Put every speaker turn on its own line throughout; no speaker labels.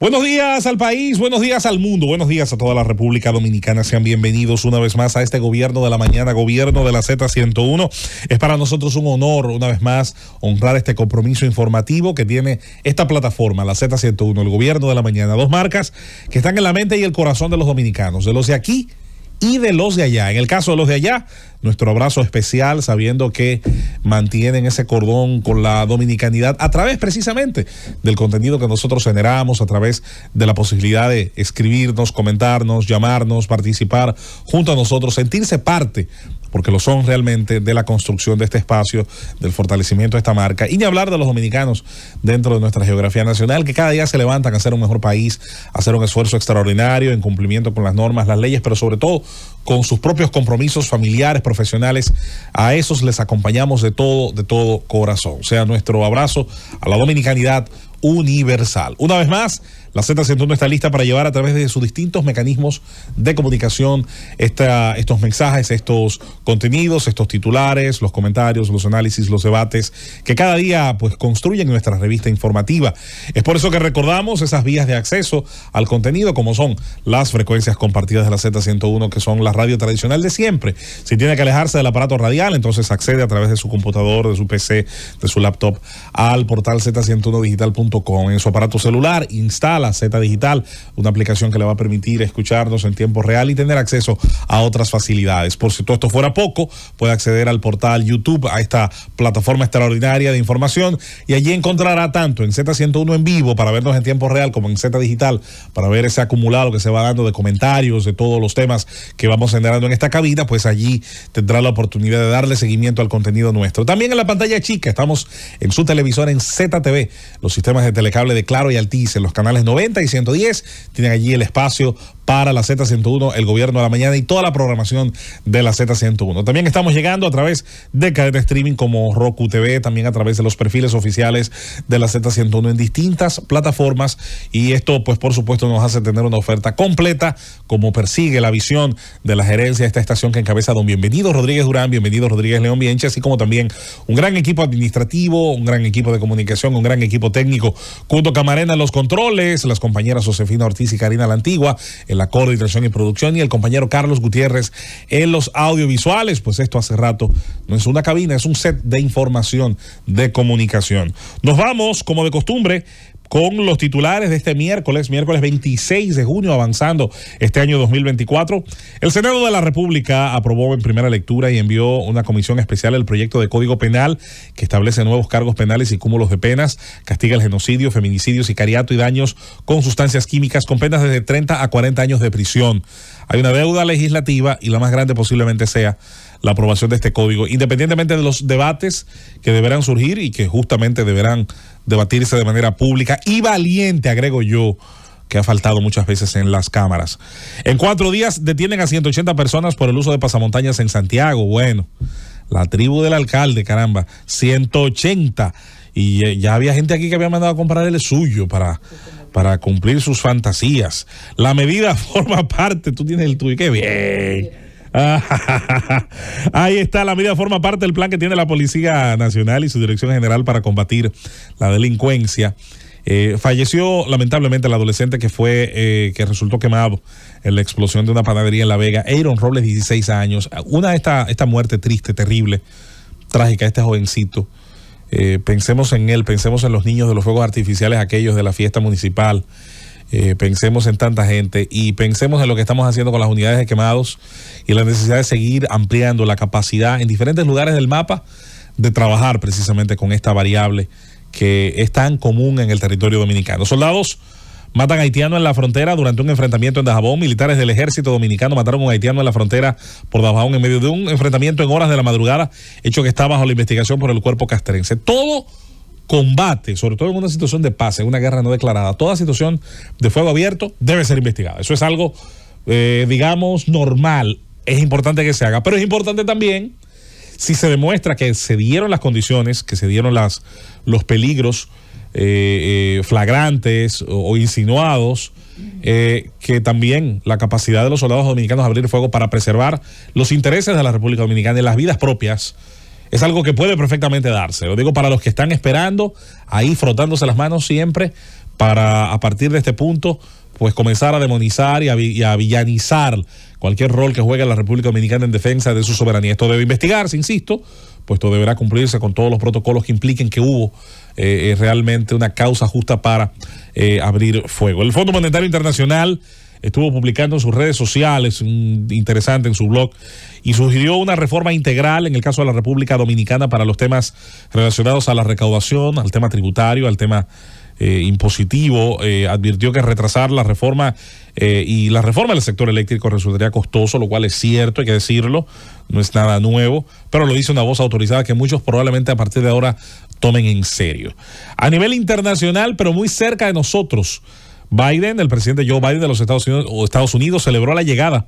Buenos días al país, buenos días al mundo, buenos días a toda la República Dominicana. Sean bienvenidos una vez más a este gobierno de la mañana, gobierno de la Z101. Es para nosotros un honor, una vez más, honrar este compromiso informativo que tiene esta plataforma, la Z101, el gobierno de la mañana. Dos marcas que están en la mente y el corazón de los dominicanos, de los de aquí y de los de allá. En el caso de los de allá, nuestro abrazo especial, sabiendo que mantienen ese cordón con la dominicanidad a través precisamente del contenido que nosotros generamos, a través de la posibilidad de escribirnos, comentarnos, llamarnos, participar junto a nosotros, sentirse parte porque lo son realmente, de la construcción de este espacio, del fortalecimiento de esta marca, y ni hablar de los dominicanos dentro de nuestra geografía nacional, que cada día se levantan a ser un mejor país, a hacer un esfuerzo extraordinario en cumplimiento con las normas, las leyes, pero sobre todo con sus propios compromisos familiares, profesionales. A esos les acompañamos de todo, de todo corazón. O sea, nuestro abrazo a la dominicanidad universal. Una vez más, la Z101 está lista para llevar a través de sus distintos mecanismos de comunicación estos mensajes, estos contenidos, estos titulares, los comentarios, los análisis, los debates que cada día pues construyen nuestra revista informativa. Es por eso que recordamos esas vías de acceso al contenido como son las frecuencias compartidas de la Z101 que son la radio tradicional de siempre. Si tiene que alejarse del aparato radial, entonces accede a través de su computador, de su PC, de su laptop al portal z101digital.com en su aparato celular, instala la Z digital, una aplicación que le va a permitir escucharnos en tiempo real y tener acceso a otras facilidades. Por si todo esto fuera poco, puede acceder al portal YouTube, a esta plataforma extraordinaria de información y allí encontrará tanto en Z101 en vivo para vernos en tiempo real como en Z digital para ver ese acumulado que se va dando de comentarios, de todos los temas que vamos generando en esta cabina, pues allí tendrá la oportunidad de darle seguimiento al contenido nuestro. También en la pantalla chica, estamos en su televisor en ZTV, los sistemas de telecable de Claro y Altice, los canales 90 y 110. Tienen allí el espacio para la Z101, el gobierno de la mañana y toda la programación de la Z101. También estamos llegando a través de cadena streaming como Roku TV, también a través de los perfiles oficiales de la Z101 en distintas plataformas y esto pues por supuesto nos hace tener una oferta completa como persigue la visión de la gerencia de esta estación que encabeza don Bienvenido Rodríguez Durán, Bienvenido Rodríguez León Bienche, así como también un gran equipo administrativo, un gran equipo de comunicación, un gran equipo técnico, Cuto Camarena en los controles, las compañeras Josefina Ortiz y Karina La Antigua, el la coordinación y producción, y el compañero Carlos Gutiérrez en los audiovisuales. Pues esto hace rato no es una cabina, es un set de información, de comunicación. Nos vamos, como de costumbre, con los titulares de este miércoles, miércoles 26 de junio, avanzando este año 2024. El Senado de la República aprobó en primera lectura y envió una comisión especial el proyecto de Código Penal que establece nuevos cargos penales y cúmulos de penas, castiga el genocidio, feminicidio, sicariato y daños con sustancias químicas con penas desde 30 a 40 años de prisión. Hay una deuda legislativa y la más grande posiblemente sea la aprobación de este código, independientemente de los debates que deberán surgir y que justamente deberán debatirse de manera pública y valiente, agrego yo, que ha faltado muchas veces en las cámaras. En cuatro días detienen a 180 personas por el uso de pasamontañas en Santiago. Bueno, la tribu del alcalde, caramba, 180. Y ya había gente aquí que había mandado a comprar el suyo para, para cumplir sus fantasías. La medida forma parte, tú tienes el tuyo, qué bien. Ahí está, la medida forma parte del plan que tiene la Policía Nacional y su Dirección General para combatir la delincuencia. Eh, falleció lamentablemente el adolescente que fue, eh, que resultó quemado en la explosión de una panadería en La Vega, Aaron Robles, 16 años. Una esta, esta muerte triste, terrible, trágica, este jovencito. Eh, pensemos en él, pensemos en los niños de los fuegos artificiales, aquellos de la fiesta municipal, eh, pensemos en tanta gente y pensemos en lo que estamos haciendo con las unidades de quemados y la necesidad de seguir ampliando la capacidad en diferentes lugares del mapa de trabajar precisamente con esta variable que es tan común en el territorio dominicano. Soldados matan haitiano en la frontera durante un enfrentamiento en Dajabón. Militares del ejército dominicano mataron a un haitiano en la frontera por Dajabón en medio de un enfrentamiento en horas de la madrugada, hecho que está bajo la investigación por el cuerpo castrense. Todo combate, sobre todo en una situación de paz, en una guerra no declarada, toda situación de fuego abierto debe ser investigada. Eso es algo, eh, digamos, normal. Es importante que se haga, pero es importante también si se demuestra que se dieron las condiciones, que se dieron las, los peligros eh, eh, flagrantes o, insinuados, que también la capacidad de los soldados dominicanos de abrir fuego para preservar los intereses de la República Dominicana y las vidas propias es algo que puede perfectamente darse. Lo digo para los que están esperando, ahí frotándose las manos siempre, para a partir de este punto, pues comenzar a demonizar y a, villanizar cualquier rol que juegue la República Dominicana en defensa de su soberanía. Esto debe investigarse, insisto, puesto pues deberá cumplirse con todos los protocolos que impliquen que hubo eh, eh, realmente una causa justa para eh, abrir fuego. El Fondo Monetario Internacional estuvo publicando en sus redes sociales, interesante en su blog, y sugirió una reforma integral en el caso de la República Dominicana para los temas relacionados a la recaudación, al tema tributario, al tema eh, impositivo. Eh, advirtió que retrasar la reforma eh, y la reforma del sector eléctrico resultaría costoso, lo cual es cierto, hay que decirlo, no es nada nuevo, pero lo dice una voz autorizada que muchos probablemente a partir de ahora tomen en serio. A nivel internacional, pero muy cerca de nosotros, Biden, el presidente Joe Biden de los Estados Unidos, celebró la llegada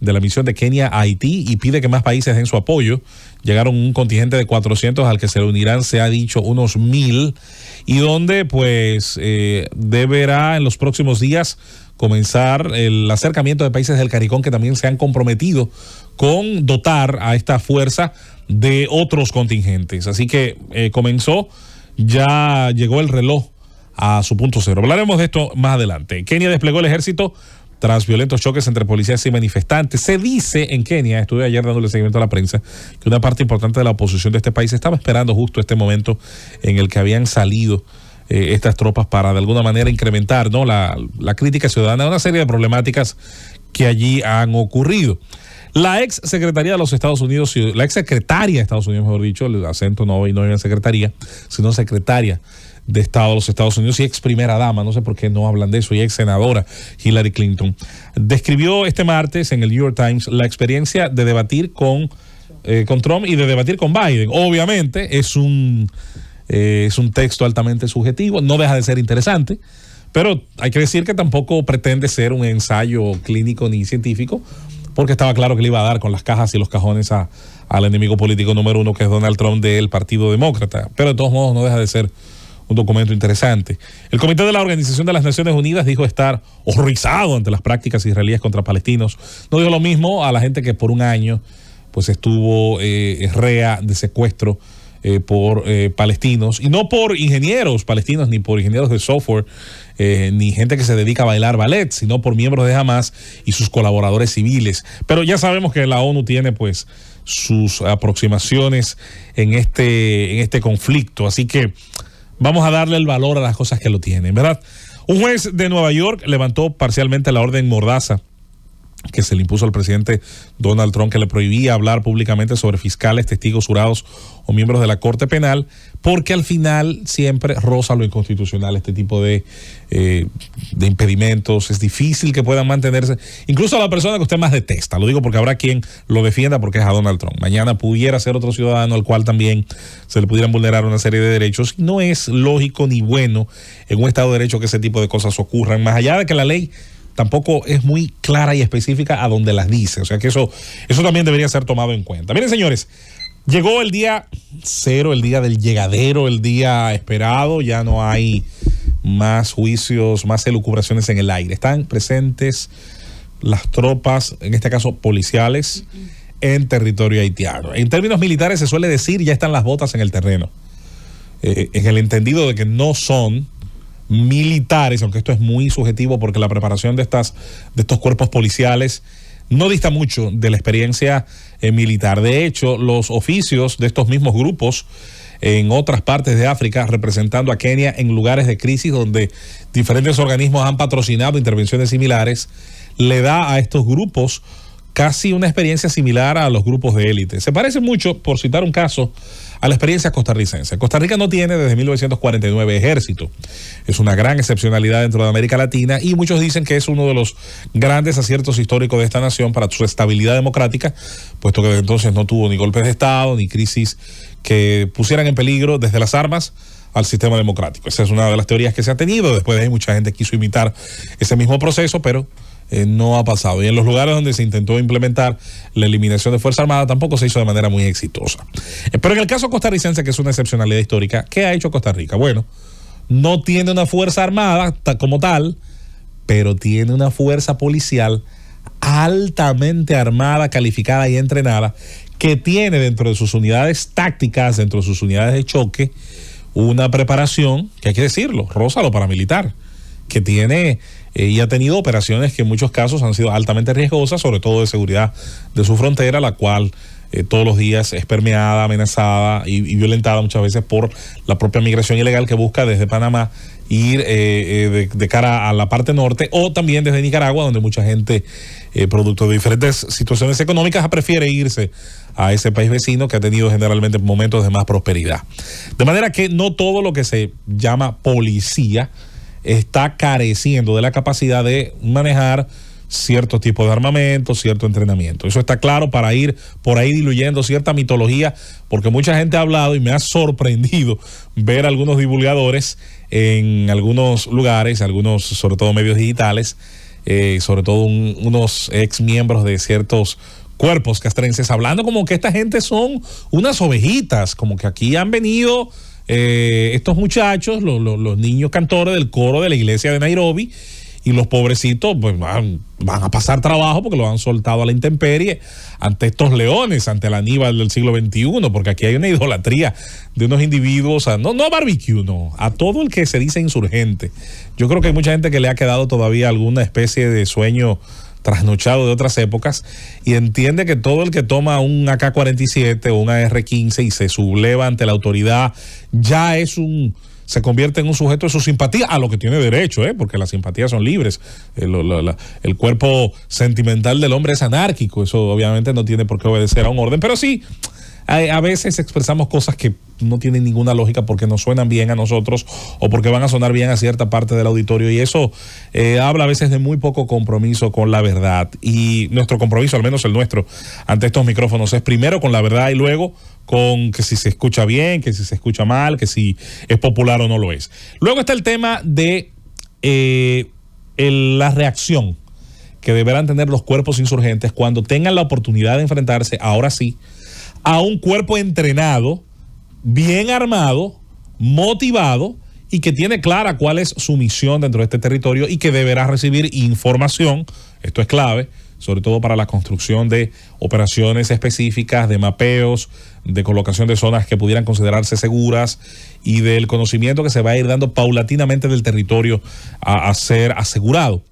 de la misión de Kenia a Haití y pide que más países den su apoyo. Llegaron un contingente de 400 al que se unirán, se ha dicho, unos mil, y donde pues eh, deberá en los próximos días comenzar el acercamiento de países del Caricón que también se han comprometido con dotar a esta fuerza de otros contingentes. Así que eh, comenzó, ya llegó el reloj a su punto cero. Hablaremos de esto más adelante. Kenia desplegó el ejército tras violentos choques entre policías y manifestantes. Se dice en Kenia, estuve ayer dándole seguimiento a la prensa, que una parte importante de la oposición de este país estaba esperando justo este momento en el que habían salido eh, estas tropas para de alguna manera incrementar ¿no? la, crítica ciudadana a una serie de problemáticas que allí han ocurrido. La ex secretaría de los Estados Unidos, la ex secretaria de Estados Unidos, mejor dicho, el acento no hoy no en secretaría, sino secretaria de Estado de los Estados Unidos y ex primera dama, no sé por qué no hablan de eso, y ex senadora Hillary Clinton, describió este martes en el New York Times la experiencia de debatir con, eh, Trump y de debatir con Biden. Obviamente es un, eh, es un texto altamente subjetivo, no deja de ser interesante. Pero hay que decir que tampoco pretende ser un ensayo clínico ni científico, porque estaba claro que le iba a dar con las cajas y los cajones a, al enemigo político número uno, que es Donald Trump del Partido Demócrata. Pero de todos modos no deja de ser un documento interesante. El Comité de la Organización de las Naciones Unidas dijo estar horrorizado ante las prácticas israelíes contra palestinos. No dijo lo mismo a la gente que por un año pues estuvo eh, rea de secuestro eh, por eh, palestinos, y no por ingenieros palestinos, ni por ingenieros de software, ni gente que se dedica a bailar ballet, sino por miembros de Hamas y sus colaboradores civiles. Pero ya sabemos que la ONU tiene pues sus aproximaciones en este, en este conflicto, así que vamos a darle el valor a las cosas que lo tienen, ¿verdad? Un juez de Nueva York levantó parcialmente la orden Mordaza que se le impuso al presidente Donald Trump, que le prohibía hablar públicamente sobre fiscales, testigos, jurados o miembros de la Corte Penal, porque al final siempre roza lo inconstitucional este tipo de, eh, de impedimentos. Es difícil que puedan mantenerse, incluso a la persona que usted más detesta. Lo digo porque habrá quien lo defienda porque es a Donald Trump. Mañana pudiera ser otro ciudadano al cual también se le pudieran vulnerar una serie de derechos. No es lógico ni bueno en un Estado de Derecho que ese tipo de cosas ocurran, más allá de que la ley tampoco es muy clara y específica a dónde las dice. O sea que eso, eso también debería ser tomado en cuenta. Miren, señores, llegó el día cero, el día del llegadero, el día esperado. Ya no hay más juicios, más elucubraciones en el aire. Están presentes las tropas, en este caso policiales, en territorio haitiano. En términos militares se suele decir ya están las botas en el terreno. Eh, en el entendido de que no son militares, aunque esto es muy subjetivo porque la preparación de, estas, de estos cuerpos policiales no dista mucho de la experiencia eh, militar. De hecho, los oficios de estos mismos grupos en otras partes de África, representando a Kenia en lugares de crisis donde diferentes organismos han patrocinado intervenciones similares, le da a estos grupos casi una experiencia similar a los grupos de élite. Se parece mucho, por citar un caso, a la experiencia costarricense. Costa Rica no tiene desde 1949 ejército. Es una gran excepcionalidad dentro de América Latina y muchos dicen que es uno de los grandes aciertos históricos de esta nación para su estabilidad democrática, puesto que desde entonces no tuvo ni golpes de Estado, ni crisis que pusieran en peligro desde las armas al sistema democrático. Esa es una de las teorías que se ha tenido. Después de mucha gente quiso imitar ese mismo proceso, pero eh, no ha pasado. Y en los lugares donde se intentó implementar la eliminación de Fuerza Armada tampoco se hizo de manera muy exitosa. Eh, pero en el caso costarricense, que es una excepcionalidad histórica, ¿qué ha hecho Costa Rica? Bueno, no tiene una Fuerza Armada como tal, pero tiene una fuerza policial altamente armada, calificada y entrenada, que tiene dentro de sus unidades tácticas, dentro de sus unidades de choque, una preparación, que hay que decirlo, rosa lo paramilitar, que tiene eh, y ha tenido operaciones que en muchos casos han sido altamente riesgosas, sobre todo de seguridad de su frontera, la cual eh, todos los días es permeada, amenazada y, violentada muchas veces por la propia migración ilegal que busca desde Panamá ir eh, de, cara a la parte norte o también desde Nicaragua, donde mucha gente, producto de diferentes situaciones económicas, prefiere irse a ese país vecino que ha tenido generalmente momentos de más prosperidad. De manera que no todo lo que se llama policía, está careciendo de la capacidad de manejar cierto tipo de armamento, cierto entrenamiento. Eso está claro para ir por ahí diluyendo cierta mitología, porque mucha gente ha hablado y me ha sorprendido ver algunos divulgadores en algunos lugares, algunos sobre todo medios digitales, eh, sobre todo unos ex miembros de ciertos cuerpos castrenses, hablando como que esta gente son unas ovejitas, como que aquí han venido eh, estos muchachos, los, niños cantores del coro de la iglesia de Nairobi, y los pobrecitos pues, van, a pasar trabajo porque lo han soltado a la intemperie ante estos leones, ante la Aníbal del siglo XXI, porque aquí hay una idolatría de unos individuos, a, no, no a barbecue, no, a todo el que se dice insurgente. Yo creo que hay mucha gente que le ha quedado todavía alguna especie de sueño trasnochado de otras épocas, y entiende que todo el que toma un AK-47 o un ar 15 y se subleva ante la autoridad ya es un se convierte en un sujeto de su simpatía, a lo que tiene derecho, ¿eh? porque las simpatías son libres. Eh, el, cuerpo sentimental del hombre es anárquico, eso obviamente no tiene por qué obedecer a un orden, pero sí, a veces expresamos cosas que no tienen ninguna lógica porque no suenan bien a nosotros o porque van a sonar bien a cierta parte del auditorio. Y eso eh, habla a veces de muy poco compromiso con la verdad. Y nuestro compromiso, al menos el nuestro, ante estos micrófonos es primero con la verdad y luego con que si se escucha bien, que si se escucha mal, que si es popular o no lo es. Luego está el tema de eh, la reacción que deberán tener los cuerpos insurgentes cuando tengan la oportunidad de enfrentarse, ahora sí, a un cuerpo entrenado bien armado, motivado y que tiene clara cuál es su misión dentro de este territorio y que deberá recibir información, esto es clave, sobre todo para la construcción de operaciones específicas, de mapeos, de colocación de zonas que pudieran considerarse seguras y del conocimiento que se va a ir dando paulatinamente del territorio a, ser asegurado.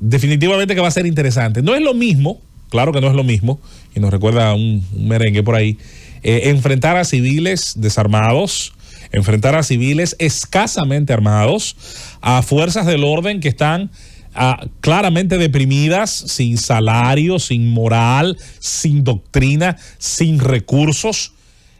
Definitivamente que va a ser interesante. No es lo mismo, claro que no es lo mismo, y nos recuerda un merengue por ahí, eh, enfrentar a civiles desarmados, enfrentar a civiles escasamente armados, a fuerzas del orden que están ah, claramente deprimidas, sin salario, sin moral, sin doctrina, sin recursos,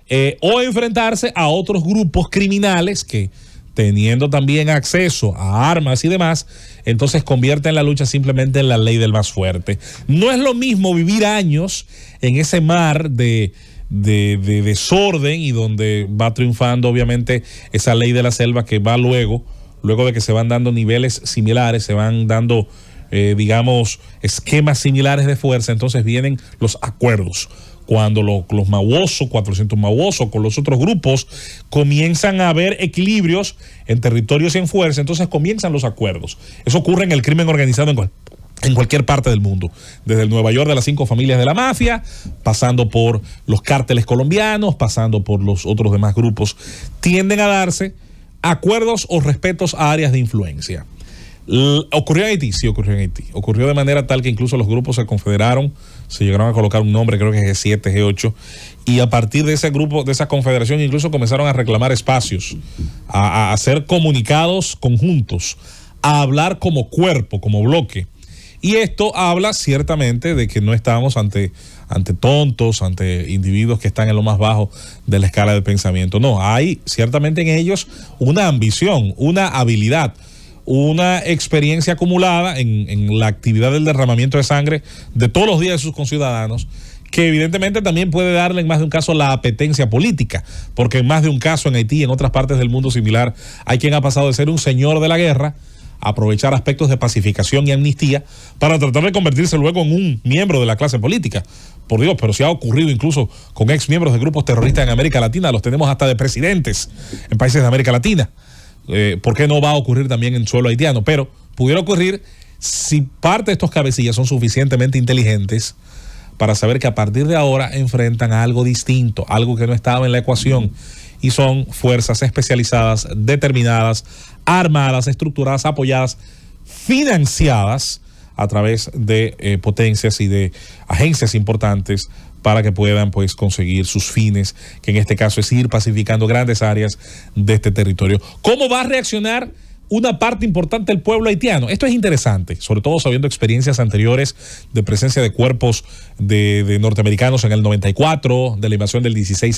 eh, o enfrentarse a otros grupos criminales que teniendo también acceso a armas y demás, entonces convierten en la lucha simplemente en la ley del más fuerte. No es lo mismo vivir años en ese mar de de, desorden y donde va triunfando obviamente esa ley de la selva que va luego, luego de que se van dando niveles similares, se van dando, eh, digamos, esquemas similares de fuerza, entonces vienen los acuerdos. Cuando los, los 400 mahuosos, con los otros grupos, comienzan a haber equilibrios en territorios y en fuerza, entonces comienzan los acuerdos. Eso ocurre en el crimen organizado en en cualquier parte del mundo, desde el Nueva York de las cinco familias de la mafia, pasando por los cárteles colombianos, pasando por los otros demás grupos, tienden a darse acuerdos o respetos a áreas de influencia. ocurrió en Haití, sí ocurrió en Haití. Ocurrió de manera tal que incluso los grupos se confederaron, se llegaron a colocar un nombre, creo que es G7, G8, y a partir de ese grupo, de esa confederación, incluso comenzaron a reclamar espacios, a hacer comunicados conjuntos, a hablar como cuerpo, como bloque y esto habla ciertamente de que no estamos ante, ante tontos, ante individuos que están en lo más bajo de la escala de pensamiento. No, hay ciertamente en ellos una ambición, una habilidad, una experiencia acumulada en, en la actividad del derramamiento de sangre de todos los días de sus conciudadanos que evidentemente también puede darle en más de un caso la apetencia política, porque en más de un caso en Haití y en otras partes del mundo similar hay quien ha pasado de ser un señor de la guerra aprovechar aspectos de pacificación y amnistía para tratar de convertirse luego en un miembro de la clase política. Por Dios, pero si ha ocurrido incluso con ex miembros de grupos terroristas en América Latina, los tenemos hasta de presidentes en países de América Latina. Eh, ¿Por qué no va a ocurrir también en suelo haitiano? Pero pudiera ocurrir si parte de estos cabecillas son suficientemente inteligentes para saber que a partir de ahora enfrentan algo distinto, algo que no estaba en la ecuación y son fuerzas especializadas, determinadas, armadas, estructuradas, apoyadas, financiadas a través de eh, potencias y de agencias importantes para que puedan pues conseguir sus fines, que en este caso es ir pacificando grandes áreas de este territorio. ¿Cómo va a reaccionar? una parte importante del pueblo haitiano. Esto es interesante, sobre todo sabiendo experiencias anteriores de presencia de cuerpos de, norteamericanos en el 94, de la invasión del 16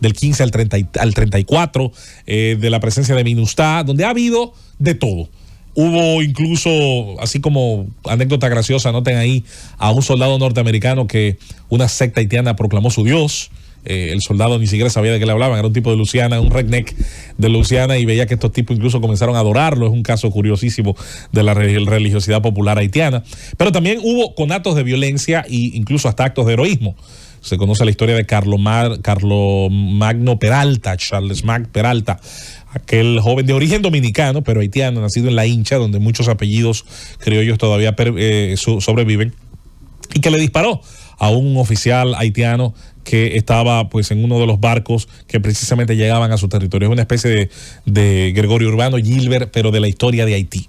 del 15 al, 34, eh, de la presencia de Minustah, donde ha habido de todo. Hubo incluso, así como anécdota graciosa, noten ahí a un soldado norteamericano que una secta haitiana proclamó su Dios. Eh, el soldado ni siquiera sabía de qué le hablaban, era un tipo de Luciana, un redneck de Luciana y veía que estos tipos incluso comenzaron a adorarlo, es un caso curiosísimo de la religiosidad popular haitiana, pero también hubo conatos de violencia e incluso hasta actos de heroísmo. Se conoce la historia de Carlo, Mar, Magno Peralta, Charles Mac Peralta, aquel joven de origen dominicano, pero haitiano, nacido en La Hincha, donde muchos apellidos criollos todavía eh, sobreviven, y que le disparó a un oficial haitiano que estaba pues en uno de los barcos que precisamente llegaban a su territorio. Es una especie de, Gregorio Urbano, Gilbert, pero de la historia de Haití.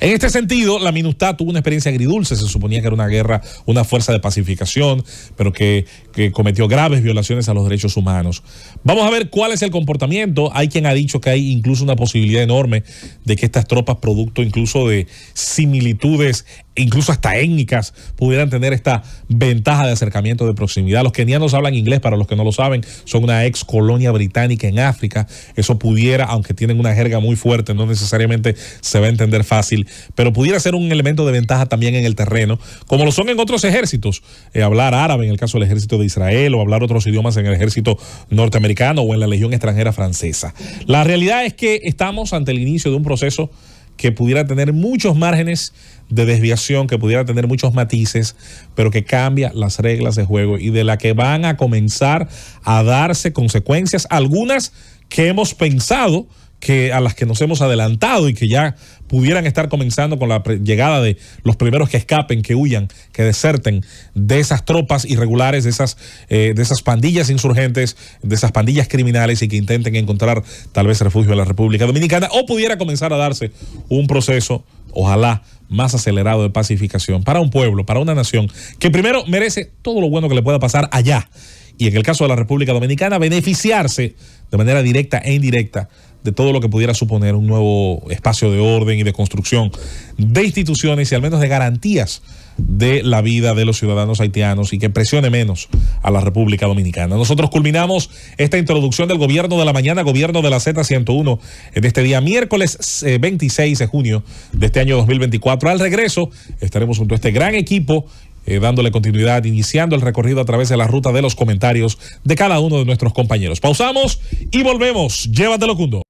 En este sentido, la MINUSTAH tuvo una experiencia agridulce, se suponía que era una guerra, una fuerza de pacificación, pero que, que cometió graves violaciones a los derechos humanos. Vamos a ver cuál es el comportamiento. Hay quien ha dicho que hay incluso una posibilidad enorme de que estas tropas, producto incluso de similitudes incluso hasta étnicas, pudieran tener esta ventaja de acercamiento de proximidad. Los kenianos hablan inglés, para los que no lo saben, son una ex colonia británica en África. Eso pudiera, aunque tienen una jerga muy fuerte, no necesariamente se va a entender fácil, pero pudiera ser un elemento de ventaja también en el terreno, como lo son en otros ejércitos. Eh, hablar árabe en el caso del ejército de Israel o hablar otros idiomas en el ejército norteamericano o en la Legión extranjera francesa. La realidad es que estamos ante el inicio de un proceso que pudiera tener muchos márgenes de desviación que pudiera tener muchos matices, pero que cambia las reglas de juego y de la que van a comenzar a darse consecuencias, algunas que hemos pensado que a las que nos hemos adelantado y que ya pudieran estar comenzando con la llegada de los primeros que escapen, que huyan, que deserten de esas tropas irregulares, de esas, eh, de esas pandillas insurgentes, de esas pandillas criminales y que intenten encontrar tal vez refugio en la República Dominicana o pudiera comenzar a darse un proceso, ojalá, más acelerado de pacificación para un pueblo, para una nación que primero merece todo lo bueno que le pueda pasar allá y en el caso de la República Dominicana beneficiarse de manera directa e indirecta de todo lo que pudiera suponer un nuevo espacio de orden y de construcción de instituciones y al menos de garantías de la vida de los ciudadanos haitianos y que presione menos a la República Dominicana. Nosotros culminamos esta introducción del gobierno de la mañana, gobierno de la Z101, en este día miércoles 26 eh, de junio de este año 2024. Al regreso estaremos junto a este gran equipo eh, dándole continuidad, iniciando el recorrido a través de la ruta de los comentarios de cada uno de nuestros compañeros. Pausamos y volvemos. Llévatelo, Cundo.